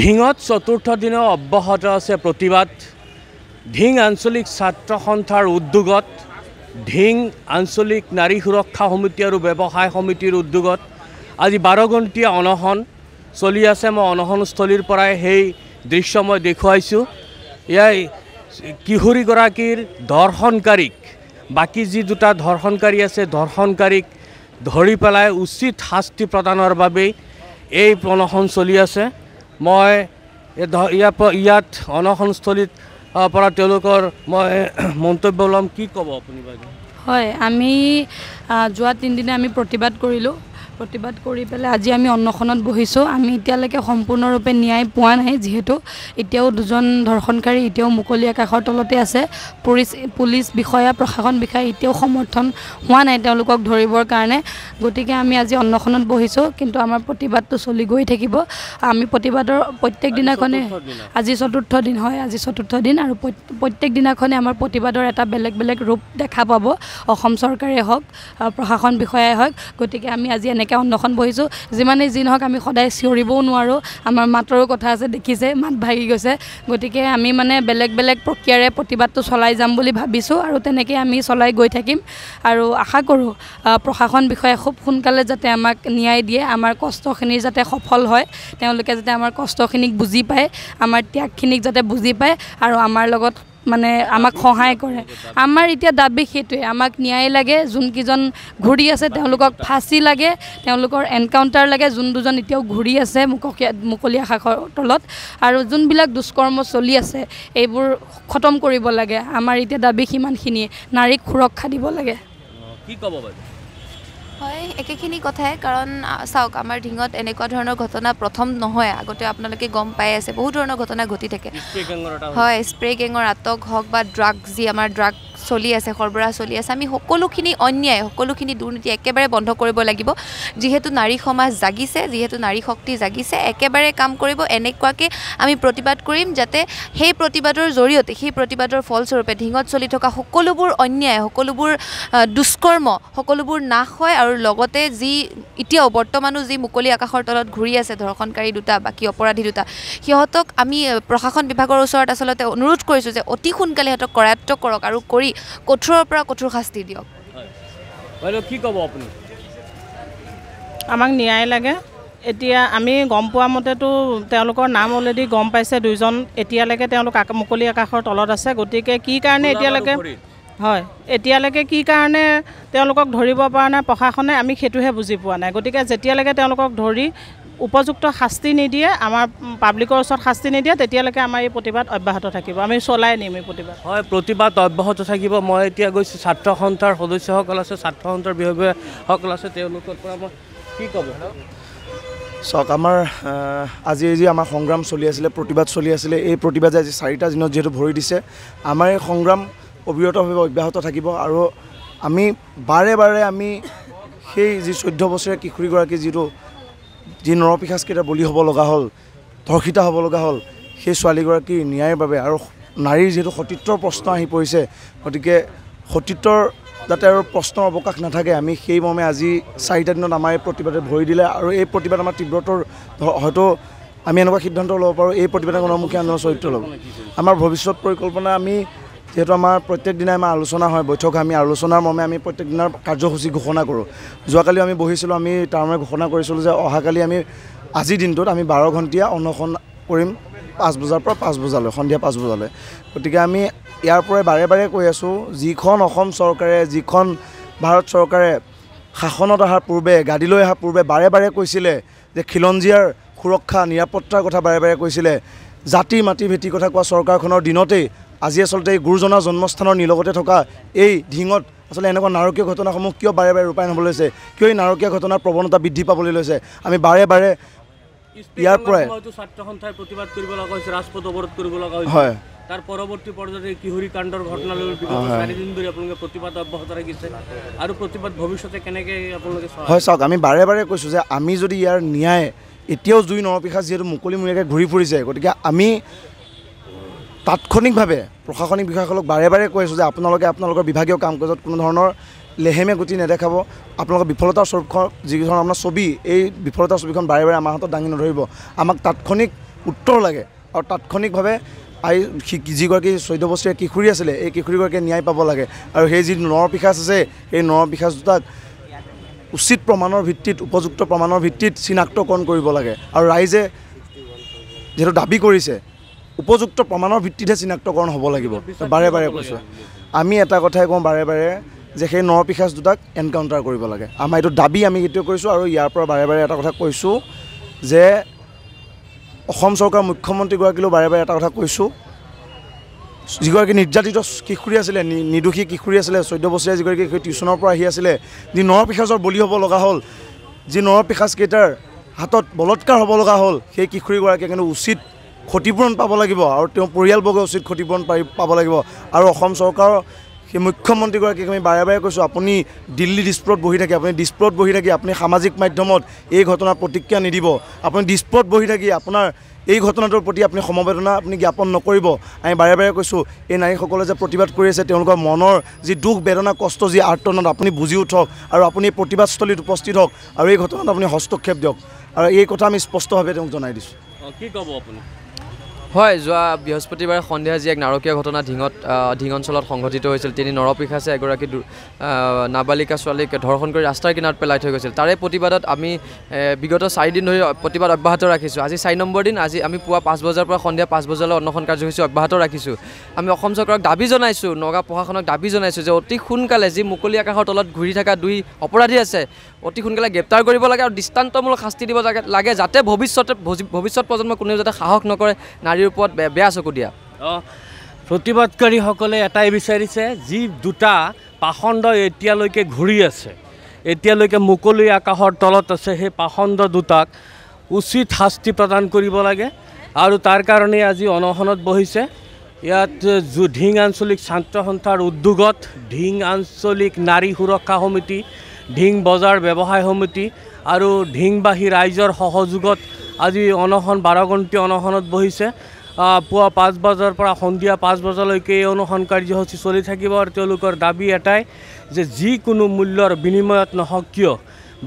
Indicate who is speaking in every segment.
Speaker 1: ঢিঙত চতুর্থ দিনেও অব্যাহত আছে প্রতিবাদ ঢিং আঞ্চলিক ছাত্র সন্থার উদ্যোগত ঢিং আঞ্চলিক নারী সুরক্ষা সমিতি আর ব্যবসায় সমিতির উদ্যোগত আজি বারঘণ্টিয়া অনশন চলি আছে মই অনশনস্থলীরপরাই সেই দৃশ্য মই দেখছো ইয়াই কিশোরীগীর ধর্ষণকারীক বাকি যি দুটা ধর্ষণকারী আছে ধর্ষণকারীক ধরি পেলায় উচিত শাস্তি প্রদানের বাবেই এই অনশন চলি আছে মই ইয়াৰ পৰা ইয়াত অনশনস্থলীত পৰা তেওঁলোকৰ মই মন্তব্য ল'ম কি ক'ব আপুনি বাইদেউ
Speaker 2: হয় আমি যোৱা তিনিদিনে আমি প্ৰতিবাদ কৰিলোঁ প্ৰতিবাদ কৰি পেলাই আজি আমি অন্নখনত বহিছোঁ আমি এতিয়ালৈকে সম্পূৰ্ণৰূপে ন্যায় পোৱা নাই যিহেতু এতিয়াও দুজন ধৰ্ষণকাৰী এতিয়াও মুকলি আকাশৰ তলতে আছে পুলিচ পুলিচ বিষয়া প্ৰশাসন বিষয়া এতিয়াও সমৰ্থন হোৱা নাই তেওঁলোকক ধৰিবৰ কাৰণে গতিকে আমি আজি অন্নখনত বহিছোঁ কিন্তু আমাৰ প্ৰতিবাদটো চলি গৈ থাকিব আমি প্ৰতিবাদৰ প্ৰত্যেক দিনাখনে আজি চতুৰ্থ দিন হয় আজি চতুৰ্থ দিন আৰু প্ৰত্যেক দিনাখনে আমাৰ প্ৰতিবাদৰ এটা বেলেগ বেলেগ ৰূপ দেখা পাব অসম চৰকাৰে হওক প্ৰশাসন বিষয়াই হওক গতিকে আমি আজি এনেকৈ থাকে অন্নখন বহিছোঁ যিমানেই যি নহওক আমি সদায় চিঞৰিবও নোৱাৰোঁ আমাৰ মাতৰো কথা আছে দেখিছে মাত ভাগি গৈছে গতিকে আমি মানে বেলেগ বেলেগ প্ৰক্ৰিয়াৰে প্ৰতিবাদটো চলাই যাম বুলি ভাবিছোঁ আৰু তেনেকৈ আমি চলাই গৈ থাকিম আৰু আশা কৰোঁ প্ৰশাসন বিষয়ে খুব সোনকালে যাতে আমাক ন্যায় দিয়ে আমাৰ কষ্টখিনি যাতে সফল হয় তেওঁলোকে যাতে আমাৰ কষ্টখিনিক বুজি পায় আমাৰ ত্যাগখিনিক যাতে বুজি পায় আৰু আমাৰ লগত মানে আমাক সহায় কৰে আমাৰ এতিয়া দাবী সেইটোৱে আমাক ন্যায় লাগে যোনকেইজন ঘূৰি আছে তেওঁলোকক ফাঁচি লাগে তেওঁলোকৰ এনকাউণ্টাৰ লাগে যোন দুজন এতিয়াও ঘূৰি আছে মুখকীয়া মুকলি আশাখৰ তলত আৰু যোনবিলাক দুষ্কৰ্ম চলি আছে এইবোৰ খতম কৰিব লাগে আমাৰ এতিয়া দাবী সিমানখিনিয়ে নাৰীক সুৰক্ষা দিব লাগে
Speaker 1: কি ক'ব হয়
Speaker 2: একেখিনি কথাই কাৰণ চাওক আমাৰ ঢিঙত এনেকুৱা ধৰণৰ ঘটনা প্ৰথম নহয় আগতে আপোনালোকে গম পাই আছে বহু ধৰণৰ ঘটনা ঘটি থাকে হয় স্প্ৰে গেঙৰ আটক হওক বা ড্ৰাগছ যি আমাৰ ড্ৰাগ চলি আছে সৰবৰাহ চলি আছে আমি সকলোখিনি অন্যায় সকলোখিনি দুৰ্নীতি একেবাৰে বন্ধ কৰিব লাগিব যিহেতু নাৰী সমাজ জাগিছে যিহেতু নাৰী শক্তি জাগিছে একেবাৰে কাম কৰিব এনেকুৱাকৈ আমি প্ৰতিবাদ কৰিম যাতে সেই প্ৰতিবাদৰ জৰিয়তে সেই প্ৰতিবাদৰ ফলস্বৰূপে ঢিঙত চলি থকা সকলোবোৰ অন্যায় সকলোবোৰ দুষ্কৰ্ম সকলোবোৰ নাশ হয় আৰু লগতে যি এতিয়াও বৰ্তমানো যি মুকলি আকাশৰ তলত ঘূৰি আছে ধৰ্ষণকাৰী দুটা বাকী অপৰাধী দুটা সিহঁতক আমি প্ৰশাসন বিভাগৰ ওচৰত আচলতে অনুৰোধ কৰিছোঁ যে অতি সোনকালে সিহঁতক কৰায়ত্ব কৰক আৰু কৰি কঠোৰৰ পৰা কঠোৰ শাস্তি
Speaker 1: দিয়ক কি ক'ব আপুনি
Speaker 2: আমাক ন্যায় লাগে এতিয়া আমি গম পোৱা মতেতো তেওঁলোকৰ নাম অলৰেডি গম পাইছে দুইজন এতিয়ালৈকে তেওঁলোক মুকলি আকাশৰ তলত আছে গতিকে কি কাৰণে এতিয়ালৈকে হয় এতিয়ালৈকে কি কাৰণে তেওঁলোকক ধৰিব পৰা নাই প্ৰশাসনে আমি সেইটোহে বুজি পোৱা নাই গতিকে যেতিয়ালৈকে তেওঁলোকক ধৰি উপযুক্ত শাস্তি নিদিয়ে আমাৰ পাব্লিকৰ ওচৰত শাস্তি নিদিয়ে তেতিয়ালৈকে আমাৰ এই প্ৰতিবাদ অব্যাহত থাকিব আমি চলাই নিম এই প্ৰতিবাদ
Speaker 1: হয় প্ৰতিবাদ অব্যাহত থাকিব মই এতিয়া গৈছোঁ ছাত্ৰ সন্থাৰ সদস্যসকল আছে ছাত্ৰ সন্থাৰ বিভাগীয়সকল আছে তেওঁলোকৰ পৰা মই কি ক'ব
Speaker 3: চাওক আমাৰ আজি যি আমাৰ সংগ্ৰাম চলি আছিলে প্ৰতিবাদ চলি আছিলে এই প্ৰতিবাদে আজি চাৰিটা দিনত যিহেতু ভৰি দিছে আমাৰ এই সংগ্ৰাম অবিৰতভাৱে অব্যাহত থাকিব আৰু আমি বাৰে বাৰে আমি সেই যি চৈধ্য বছৰীয়া কিশোৰীগৰাকী যিটো যি নৰপিশাসকেইটা বলি হ'ব লগা হ'ল ধৰ্ষিতা হ'ব লগা হ'ল সেই ছোৱালীগৰাকীৰ ন্যায়ৰ বাবে আৰু নাৰীৰ যিহেতু সতীত্বৰ প্ৰশ্ন আহি পৰিছে গতিকে সতীত্বৰ যাতে আৰু প্ৰশ্নৰ অৱকাশ নাথাকে আমি সেই মৰ্মে আজি চাৰিটা দিনত আমাৰ এই প্ৰতিবাদে ভৰি দিলে আৰু এই প্ৰতিবাদ আমাৰ তীব্ৰতৰ হয়তো আমি এনেকুৱা সিদ্ধান্ত ল'ব পাৰোঁ এই প্ৰতিবেদনৰ মুখে আন্দোলন চৰিত্ৰ ল'ব আমাৰ ভৱিষ্যত পৰিকল্পনা আমি যিহেতু আমাৰ প্ৰত্যেক দিনাই আমাৰ আলোচনা হয় বৈঠক আমি আলোচনাৰ মৰ্মে আমি প্ৰত্যেক দিনাৰ কাৰ্যসূচী ঘোষণা কৰোঁ যোৱাকালিও আমি বহিছিলোঁ আমি তাৰমানে ঘোষণা কৰিছিলোঁ যে অহাকালি আমি আজি দিনটোত আমি বাৰ ঘণ্টীয়া অনুসৰণ কৰিম পাঁচ বজাৰ পৰা পাঁচ বজালৈ সন্ধিয়া পাঁচ বজালৈ গতিকে আমি ইয়াৰ পৰাই বাৰে বাৰে কৈ আছোঁ যিখন অসম চৰকাৰে যিখন ভাৰত চৰকাৰে শাসনত অহাৰ পূৰ্বে গাদীলৈ অহাৰ পূৰ্বে বাৰে বাৰে কৈছিলে যে খিলঞ্জীয়াৰ সুৰক্ষা নিৰাপত্তাৰ কথা বাৰে বাৰে কৈছিলে জাতি মাটি ভেটি কথা কোৱা চৰকাৰখনৰ দিনতেই আজি আচলতে এই গুৰুজনাৰ জন্মস্থানৰ নিলগতে থকা এই ঢিঙত আচলতে এনেকুৱা নাৰকীয় ঘটনাসমূহ কিয় বাৰে বাৰে ৰূপায়ণ হ'বলৈ লৈছে কিয় এই নাৰকীয় ঘটনাৰ প্ৰৱণতা বৃদ্ধি পাবলৈ লৈছে আমি বাৰে বাৰে
Speaker 1: ইয়াৰ পৰাই ছাত্ৰ সন্থাই প্ৰতিবাদ কৰিব লগা হৈছে ৰাজপথ অৱৰোধ কৰিব লগা হৈছে হয় তার পরবর্তী পর্যায়ে কিহরি কাণ্ডর ঘটনা চারিদিন ধরে আপনাদের প্রতিবাদ অব্যাহত রাখিছে আর প্রতিবাদ ভবিষ্যতে কেন আপনাদের হয় চাওক
Speaker 3: আমি বাৰে বাৰে কৈছোঁ যে আমি যদি ইয়াৰ নিয়ায় এতিয়াও জুই নৰপিখা যিহেতু মুকলিমূৰীয়াকৈ ঘূৰি ফুৰিছে গতিকে আমি তাৎক্ষণিকভাৱে প্ৰশাসনিক বিষয়াসকলক বাৰে বাৰে কৈ আছো যে আপোনালোকে আপোনালোকৰ বিভাগীয় কাম কাজত কোনো ধৰণৰ লেহেমে গুটি নেদেখাব আপোনালোকৰ বিফলতাৰ স্বৰূপ স্বৰূপ ধৰণৰ আপনাৰ ছবি এই বিফলতাৰ ছবিখন বাৰে বাৰে আমাৰ হাতত দাঙি নধৰিব আমাক তাৎক্ষণিক উত্তৰ লাগে আৰু তাৎক্ষণিকভাৱে আই যিগৰাকী চৈধ্য বছৰীয়া কিশোৰী আছিলে এই কিশোৰীগৰাকীয়ে ন্যায় পাব লাগে আৰু সেই যি নৰ পিশাচ আছে সেই নৰ পিশাচ দুটাক উচিত প্ৰমাণৰ ভিত্তিত উপযুক্ত প্ৰমাণৰ ভিত্তিত চিনাক্তকৰণ কৰিব লাগে আৰু ৰাইজে যিহেতু দাবী কৰিছে উপযুক্ত প্ৰমাণৰ ভিত্তিতহে চিনাক্তকৰণ হ'ব লাগিব বাৰে বাৰে কৈছোঁ আমি এটা কথাই কওঁ বাৰে বাৰে যে সেই নৰ পিশাচ দুটাক এনকাউণ্টাৰ কৰিব লাগে আমাৰ এইটো দাবী আমি সেইটোৱে কৈছোঁ আৰু ইয়াৰ পৰা বাৰে বাৰে এটা কথা কৈছোঁ যে অসম চৰকাৰ মুখ্যমন্ত্ৰীগৰাকীলৈও বাৰে বাৰে এটা কথা কৈছোঁ যিগৰাকী নিৰ্যাতিত কিশোৰী আছিলে নিৰ্দোষী কিশোৰী আছিলে চৈধ্য বছৰীয়া যিগৰাকী সেই টিউশ্যনৰ পৰা আহি আছিলে যি নৰপিসাজৰ বলি হ'ব লগা হ'ল যি নৰপিসাজকেইটাৰ হাতত বলৎকাৰ হ'ব লগা হ'ল সেই কিশোৰীগৰাকীয়ে কিন্তু উচিত ক্ষতিপূৰণ পাব লাগিব আৰু তেওঁ পৰিয়ালবৰ্গে উচিত ক্ষতিপূৰণ পাৰি পাব লাগিব আৰু অসম চৰকাৰৰ সেই মুখ্যমন্ত্ৰীগৰাকীক আমি বাৰে বাৰে কৈছোঁ আপুনি দিল্লী ডিছপুৰত বহি থাকি আপুনি ডিছপুৰত বহি থাকি আপুনি সামাজিক মাধ্যমত এই ঘটনাৰ প্ৰতিক্ৰিয়া নিদিব আপুনি ডিছপুৰত বহি থাকি আপোনাৰ এই ঘটনাটোৰ প্ৰতি আপুনি সমবেদনা আপুনি জ্ঞাপন নকৰিব আমি বাৰে বাৰে কৈছোঁ এই নাৰীসকলে যে প্ৰতিবাদ কৰি আছে তেওঁলোকৰ মনৰ যি দুখ বেদনা কষ্ট যি আৰ্তনাদ আপুনি বুজি উঠক আৰু আপুনি এই প্ৰতিবাদস্থলীত উপস্থিত হওক আৰু এই ঘটনাত আপুনি হস্তক্ষেপ দিয়ক আৰু এই কথা আমি স্পষ্টভাৱে তেওঁক জনাই দিছোঁ
Speaker 1: কি ক'ব আপুনি হয় যোৱা বৃহস্পতিবাৰে সন্ধিয়া যি এক নাৰকীয় ঘটনা ঢিঙত ঢিং অঞ্চলত সংঘটিত হৈছিল তিনি নৰপিশাচে এগৰাকী নাবালিকা ছোৱালীক ধৰ্ষণ কৰি ৰাস্তাৰ কিনাৰত পেলাই থৈ গৈছিল তাৰে প্ৰতিবাদত আমি বিগত চাৰিদিন ধৰি প্ৰতিবাদ অব্যাহত ৰাখিছোঁ আজি চাৰি নম্বৰ দিন আজি আমি পুৱা পাঁচ বজাৰ পৰা সন্ধিয়া পাঁচ বজালৈ অনশন কাৰ্যসূচী অব্যাহত ৰাখিছোঁ আমি অসম চৰকাৰক দাবী জনাইছোঁ নগাঁও প্ৰশাসনক দাবী জনাইছোঁ যে অতি সোনকালে যি মুকলি আকাশৰ তলত ঘূৰি থকা দুই অপৰাধী আছে অতি সোনকালে গ্ৰেপ্তাৰ কৰিব লাগে আৰু দৃষ্টান্তমূলক শাস্তি দিব লাগে যাতে ভৱিষ্যতে ভৱিষ্যত প্ৰজন্ম কোনেও যাতে সাহস নকৰে নাৰী হেৰিৰ ওপৰত বেয়া চকু দিয়া অঁ প্ৰতিবাদকাৰীসকলে এটাই বিচাৰিছে যি দুটা পাখণ্ড এতিয়ালৈকে ঘূৰি আছে এতিয়ালৈকে মুকলি আকাশৰ তলত আছে সেই পাখণ্ড দুটাক উচিত শাস্তি প্ৰদান কৰিব লাগে আৰু তাৰ কাৰণে আজি অনশনত বহিছে ইয়াত ঢিং আঞ্চলিক ছাত্ৰ সন্থাৰ উদ্যোগত ঢিং আঞ্চলিক নাৰী সুৰক্ষা সমিতি ঢিং বজাৰ ব্যৱসায় সমিতি আৰু ঢিংবাসী ৰাইজৰ সহযোগত আজি অনশন ঘণ্টি অনশনত বহিছে পুৱা পাঁচ বজাৰ পৰা সন্ধিয়া পাঁচ বজালৈকে এই অনশন কাৰ্যসূচী চলি থাকিব আৰু তেওঁলোকৰ দাবী এটাই যে যিকোনো মূল্যৰ বিনিময়ত নহওক কিয়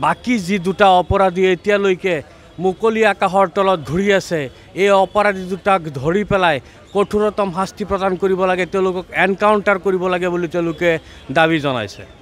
Speaker 1: বাকী যি দুটা অপৰাধী এতিয়ালৈকে মুকলি আকাশৰ তলত ঘূৰি আছে এই অপৰাধী দুটাক ধৰি পেলাই কঠোৰতম শাস্তি প্ৰদান কৰিব লাগে তেওঁলোকক এনকাউণ্টাৰ কৰিব লাগে বুলি তেওঁলোকে দাবী জনাইছে